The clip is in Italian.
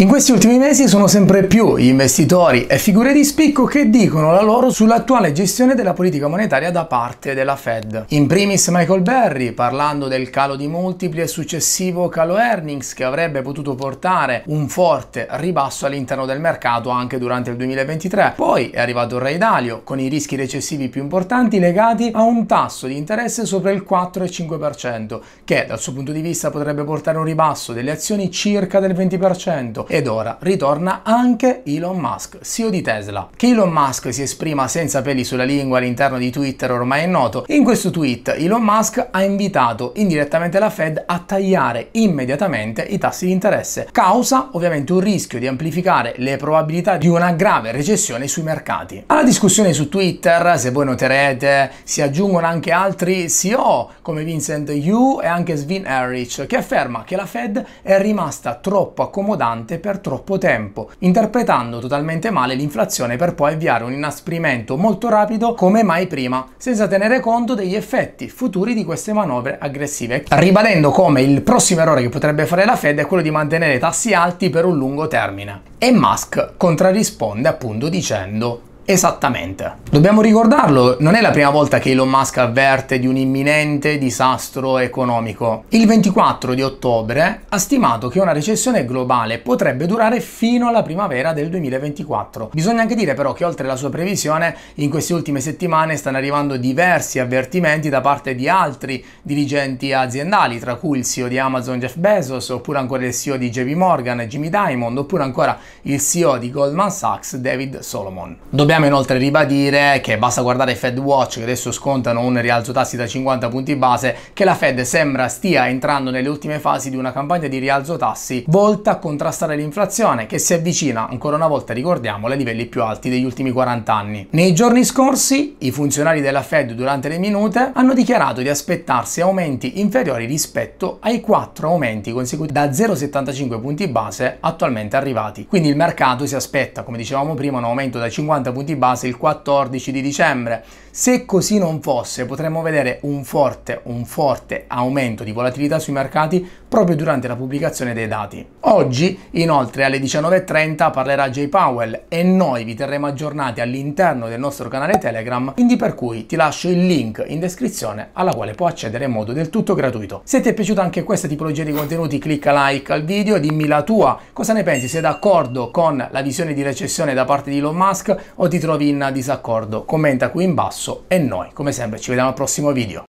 In questi ultimi mesi sono sempre più gli investitori e figure di spicco che dicono la loro sull'attuale gestione della politica monetaria da parte della Fed. In primis Michael Berry parlando del calo di multipli e successivo calo earnings che avrebbe potuto portare un forte ribasso all'interno del mercato anche durante il 2023. Poi è arrivato il Ray Dalio con i rischi recessivi più importanti legati a un tasso di interesse sopra il 4,5% che dal suo punto di vista potrebbe portare a un ribasso delle azioni circa del 20% ed ora ritorna anche Elon Musk, CEO di Tesla. Che Elon Musk si esprima senza peli sulla lingua all'interno di Twitter ormai è noto. In questo tweet Elon Musk ha invitato indirettamente la Fed a tagliare immediatamente i tassi di interesse, causa ovviamente un rischio di amplificare le probabilità di una grave recessione sui mercati. Alla discussione su Twitter, se voi noterete, si aggiungono anche altri CEO come Vincent Yu e anche Svin Erich che afferma che la Fed è rimasta troppo accomodante per troppo tempo, interpretando totalmente male l'inflazione per poi avviare un inasprimento molto rapido come mai prima, senza tenere conto degli effetti futuri di queste manovre aggressive, ribadendo come il prossimo errore che potrebbe fare la Fed è quello di mantenere tassi alti per un lungo termine. E Musk contrarrisponde appunto dicendo Esattamente. Dobbiamo ricordarlo, non è la prima volta che Elon Musk avverte di un imminente disastro economico. Il 24 di ottobre ha stimato che una recessione globale potrebbe durare fino alla primavera del 2024. Bisogna anche dire però che oltre alla sua previsione, in queste ultime settimane stanno arrivando diversi avvertimenti da parte di altri dirigenti aziendali, tra cui il CEO di Amazon Jeff Bezos, oppure ancora il CEO di JP Morgan Jimmy Diamond, oppure ancora il CEO di Goldman Sachs David Solomon. Dobbiamo Dobbiamo inoltre ribadire che basta guardare Fed Watch che adesso scontano un rialzo tassi da 50 punti base che la Fed sembra stia entrando nelle ultime fasi di una campagna di rialzo tassi volta a contrastare l'inflazione che si avvicina ancora una volta ricordiamo ai livelli più alti degli ultimi 40 anni. Nei giorni scorsi i funzionari della Fed durante le minute hanno dichiarato di aspettarsi aumenti inferiori rispetto ai 4 aumenti conseguiti da 0,75 punti base attualmente arrivati. Quindi il mercato si aspetta come dicevamo prima un aumento da 50 punti punti base il 14 di dicembre. Se così non fosse potremmo vedere un forte, un forte aumento di volatilità sui mercati proprio durante la pubblicazione dei dati. Oggi, inoltre, alle 19.30 parlerà Jay Powell e noi vi terremo aggiornati all'interno del nostro canale Telegram, quindi per cui ti lascio il link in descrizione alla quale puoi accedere in modo del tutto gratuito. Se ti è piaciuta anche questa tipologia di contenuti, clicca like al video, dimmi la tua, cosa ne pensi, sei d'accordo con la visione di recessione da parte di Elon Musk o ti trovi in disaccordo? Commenta qui in basso e noi, come sempre, ci vediamo al prossimo video.